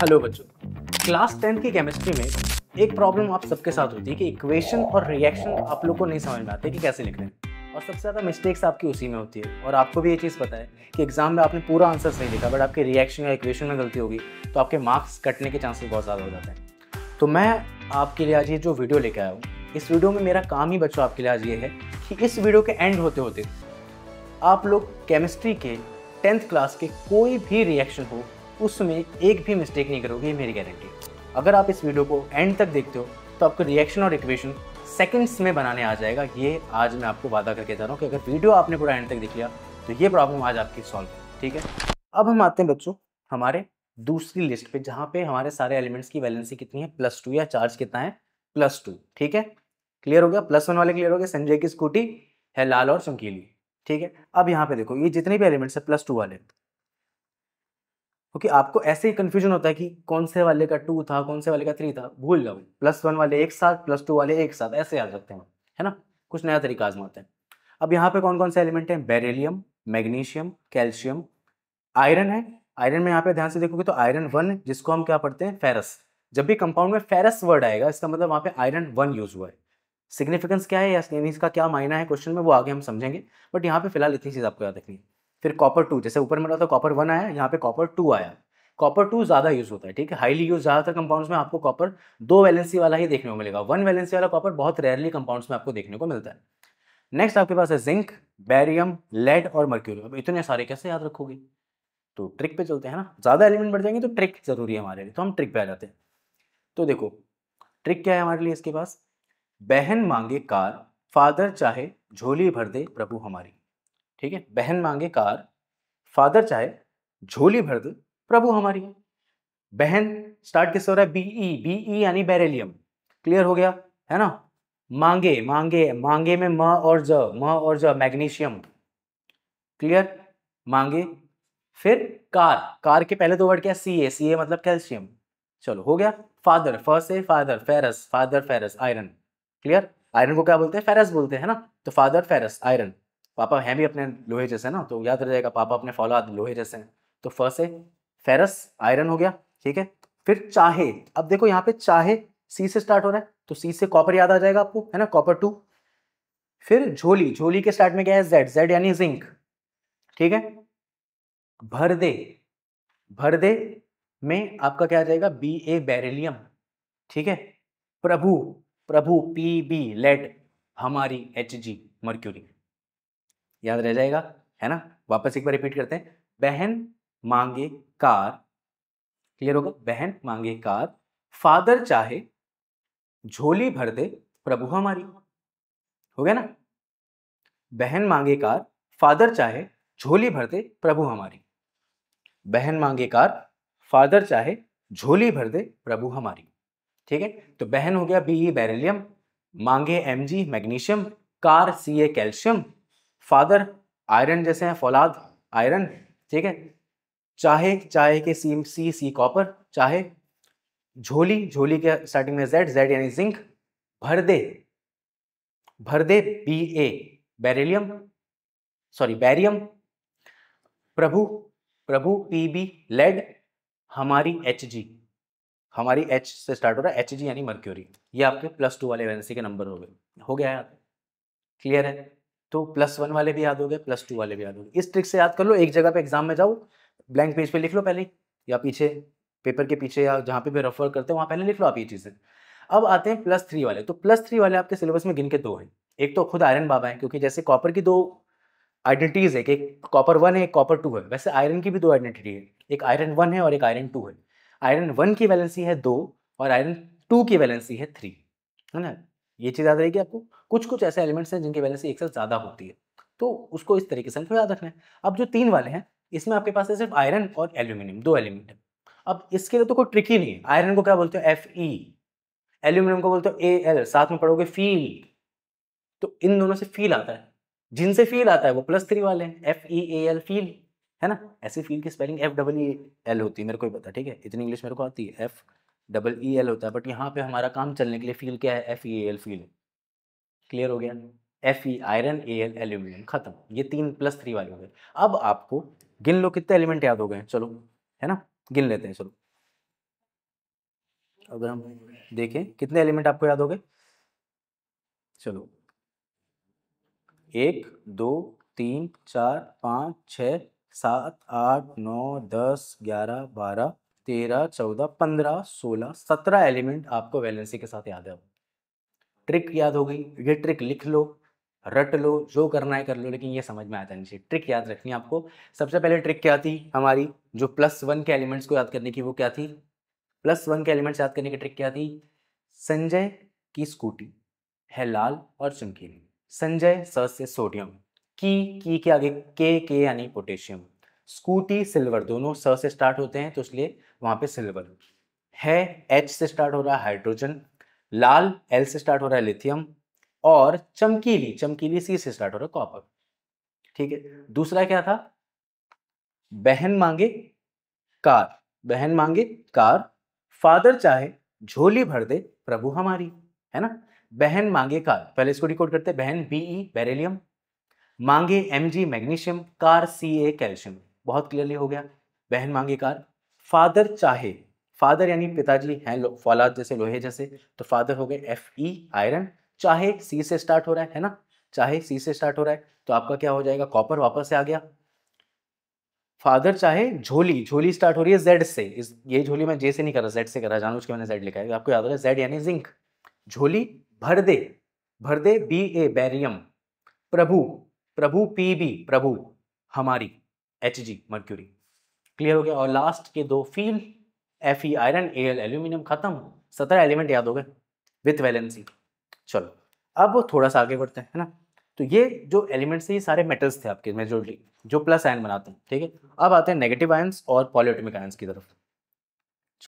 hello बच्चों class tenth की chemistry में एक प्रॉब्लम आप सबके साथ होती है कि इक्वेशन और रिएक्शन आप लोग को नहीं समझ में आते कि कैसे लिख रहे हैं और सबसे ज़्यादा मिस्टेक्स आपकी उसी में होती है और आपको भी ये चीज़ पता है कि एग्जाम में आपने पूरा आंसर नहीं लिखा बट आपके रिएक्शन या इक्वेशन में गलती होगी तो आपके मार्क्स कटने के चांसेस बहुत ज़्यादा हो जाते हैं तो मैं आपके लिए आज ये जो वीडियो लेकर आया हूँ इस वीडियो में मेरा काम ही बच्चों आपके लिए आज ये है कि इस वीडियो के एंड होते होते आप लोग केमिस्ट्री के टेंथ क्लास के कोई भी रिएक्शन हो उसमें एक भी मिस्टेक नहीं करोगे ये मेरी गारंटी अगर आप इस वीडियो को एंड तक देखते हो तो आपको रिएक्शन और इक्वेशन सेकंड्स में बनाने आ जाएगा ये आज मैं आपको वादा करके जा रहा हूँ कि अगर वीडियो आपने पूरा एंड तक देख लिया तो ये प्रॉब्लम आज आपकी सॉल्व ठीक है अब हम आते हैं बच्चों हमारे दूसरी लिस्ट पे जहाँ पे हमारे सारे एलिमेंट्स की वैलेंसी कितनी है प्लस टू या चार्ज कितना है प्लस टू ठीक है क्लियर हो गया प्लस वन वाले क्लियर हो गए संजय की स्कूटी है लाल और चमकीली ठीक है अब यहाँ पे देखो ये जितने भी एलिमेंट्स है प्लस टू वाले क्योंकि आपको ऐसे ही कन्फ्यूजन होता है कि कौन से वाले का टू था कौन से वाले का थ्री था भूल जाओ प्लस वन वाले एक साथ प्लस टू वाले एक साथ ऐसे याद रखते हैं है ना कुछ नया तरीका आजमाते हैं अब यहाँ पे कौन कौन से एलिमेंट हैं बेरेलियम मैग्नीशियम कैल्शियम आयरन है आयरन में यहाँ पे ध्यान से देखोगे तो आयरन वन जिसको हम क्या पढ़ते हैं फेरस जब भी कंपाउंड में फेरस वर्ड आएगा इसका मतलब वहाँ पे आयरन वन यूज हुआ है सिग्निफिकेंस क्या है या इसका क्या मायना है क्वेश्चन में वो आगे हम समझेंगे बट यहाँ पे फिलहाल इतनी चीज़ आपको याद रखनी है फिर कॉपर टू जैसे ऊपर में था कॉपर वन आया यहाँ पे कॉपर टू आया कॉपर टू ज़्यादा यूज़ होता है ठीक है हाईली यूज ज़्यादातर कंपाउंड्स में आपको कॉपर दो वैलेंसी वाला ही देखने को मिलेगा वन वैलेंसी वाला कॉपर बहुत रेयरली कंपाउंड्स में आपको देखने को मिलता है नेक्स्ट आपके पास है जिंक बैरियम लेड और मर्क्यूरी अब इतने सारे कैसे याद रखोगे तो ट्रिक पे चलते हैं ना ज़्यादा एलिमेंट बढ़ जाएंगे तो ट्रिक ज़रूरी है हमारे लिए तो हम ट्रिक पे आ जाते हैं तो देखो ट्रिक क्या है हमारे लिए इसके पास बहन मांगे कार फादर चाहे झोली भर दे प्रभु हमारी ठीक है बहन मांगे कार फादर चाहे झोली भर दे प्रभु हमारी है बहन स्टार्ट किस हो रहा है बीई बीई यानी बेरेलियम क्लियर हो गया है ना मांगे मांगे मांगे में म और ज म और ज मैग्नीशियम क्लियर मांगे फिर कार कार के पहले दो वर्ड क्या सी ए सी ए मतलब कैल्शियम चलो हो गया फादर फर्स्ट है father ferrous father ferrous iron clear iron को क्या बोलते हैं फेरस बोलते हैं ना तो फादर फेरस आयरन पापा हैं भी अपने लोहे जैसे ना तो याद रह जाएगा पापा अपने फौलाद लोहे जैसे हैं तो फर्स्ट है फेरस आयरन हो गया ठीक है फिर चाहे अब देखो यहाँ पे चाहे सी से स्टार्ट हो रहा है तो सी से कॉपर याद आ जाएगा आपको है ना कॉपर टू फिर झोली झोली के स्टार्ट में क्या है जेड जेड यानी जिंक ठीक है भर दे भर दे में आपका क्या आ जाएगा बी ए बैरिलियम ठीक है प्रभु प्रभु पी बी लेट हमारी एच जी मर्क्यूरी याद रह जाएगा है ना वापस एक बार रिपीट करते हैं बहन मांगे कार क्लियर होगा बहन मांगे कार फादर चाहे झोली भर दे प्रभु हमारी हो गया ना बहन मांगे कार फादर चाहे झोली भर दे प्रभु हमारी बहन मांगे कार फादर चाहे झोली भर दे प्रभु हमारी ठीक है तो बहन हो गया बी बेरिलियम मांगे M G magnesium car C A calcium father iron जैसे हैं फौलाद आयरन ठीक है चाहे चाहे के सी सी सी कॉपर चाहे झोली झोली के स्टार्टिंग में जेड जेड यानी जिंक भर दे भर दे B A beryllium sorry barium प्रभु प्रभु पी बी लेड हमारी एच जी हमारी एच से स्टार्ट हो रहा है एच जी यानी मर्क्यूरी ये आपके प्लस टू वाले वैलेंसी के नंबर हो गए हो गया है क्लियर है तो प्लस वन वाले भी याद हो गए प्लस टू वाले भी याद हो गए इस ट्रिक से याद कर लो एक जगह पे एग्जाम में जाओ ब्लैंक पेज पे लिख लो पहले या पीछे पेपर के पीछे या जहाँ पे भी रेफर करते हो वहाँ पहले लिख लो आप ये चीज़ें अब आते हैं प्लस थ्री वाले तो प्लस थ्री वाले आपके सिलेबस में गिन के दो हैं एक तो खुद आयरन बाबा है क्योंकि जैसे कॉपर की दो आइडेंटिटीज़ है कि एक कॉपर वन है एक कॉपर टू है वैसे आयरन की भी दो आइडेंटिटी है एक आयरन वन है और एक आयरन टू है आयरन वन की वैलेंसी है दो और आयरन टू की वैलेंसी है थ्री है ना ये चीज़ याद रहेगी आपको कुछ कुछ ऐसे एलिमेंट्स हैं जिनकी वैलेंसी एक से ज़्यादा होती है तो उसको इस तरीके से याद रखना है अब जो तीन वाले हैं इसमें आपके पास है सिर्फ आयरन और एल्यूमिनियम दो एलिमेंट है अब इसके लिए तो कोई ट्रिक ही नहीं है आयरन को क्या बोलते हो एफ ई एल्यूमिनियम को बोलते हो ए एल साथ में पढ़ोगे फील तो इन दोनों से फील आता है जिनसे फील आता है वो प्लस थ्री वाले हैं F E A L feel है ना ऐसी फील की spelling F double E L होती है मेरे को पता ठीक है इतनी इंग्लिश मेरे को आती है एफ डबल ई एल होता है बट यहाँ पे हमारा काम चलने के लिए फील क्या है F E L feel clear हो गया F E iron A L aluminium खत्म ये तीन प्लस थ्री वाले हो गए अब आपको गिन लो कितने एलिमेंट याद हो गए चलो है ना गिन लेते हैं चलो अगर हम देखें कितने एलिमेंट आपको याद हो गए चलो एक दो तीन चार पाँच छ सात आठ नौ दस ग्यारह बारह तेरह चौदह पंद्रह सोलह सत्रह एलिमेंट आपको वैलेंसी के साथ याद है ट्रिक याद हो गई ये ट्रिक लिख लो रट लो जो करना है कर लो लेकिन ये समझ में आता नहीं चाहिए ट्रिक याद रखनी है आपको सबसे पहले ट्रिक क्या थी हमारी जो प्लस वन के एलिमेंट्स को याद करने की वो क्या थी प्लस वन के एलिमेंट्स याद करने की ट्रिक क्या थी संजय की स्कूटी है लाल और चमकीली संजय स से सोडियम की की के आगे के के यानी पोटेशियम स्कूटी सिल्वर दोनों स से स्टार्ट होते हैं तो इसलिए वहाँ पे सिल्वर है एच से स्टार्ट हो रहा हाइड्रोजन लाल एल से स्टार्ट हो रहा है लिथियम और चमकीली चमकीली सी से स्टार्ट हो रहा है कॉपर ठीक है दूसरा क्या था बहन मांगे कार बहन मांगे कार फादर चाहे झोली भर दे प्रभु हमारी है ना बहन मांगे कार पहले इसको डिकोड करते हैं बहन बीई बेरेलियम e, मांगे M G magnesium car C A calcium बहुत क्लियरली हो गया बहन मांगे कार फादर चाहे फादर यानी पिताजी हैं फौलाद जैसे लोहे जैसे तो फादर हो गए एफ ई आयरन चाहे सी से स्टार्ट हो रहा है है ना चाहे सी से स्टार्ट हो रहा है तो आपका क्या हो जाएगा कॉपर वापस से आ गया फादर चाहे झोली झोली स्टार्ट हो रही है जेड से इस ये झोली मैं जे से नहीं कर रहा जेड से कर रहा जानू उसके मैंने जेड लिखा है आपको याद रहा है जेड यानी जिंक झोली भर दे भर दे बी ए बैरियम प्रभु प्रभु पी बी प्रभु हमारी एच जी मर्क्यूरी क्लियर हो गया और लास्ट के दो feel F E iron A L aluminium खत्म हो सत्रह एलिमेंट याद हो गए विथ वैलेंसी चलो अब थोड़ा सा आगे बढ़ते हैं है ना तो ये जो एलिमेंट्स थे ये सारे मेटल्स थे आपके मेजोरिटी जो प्लस आयन बनाते हैं ठीक है अब आते हैं नेगेटिव आयन्स और पॉलियोटमिक आयन्स की तरफ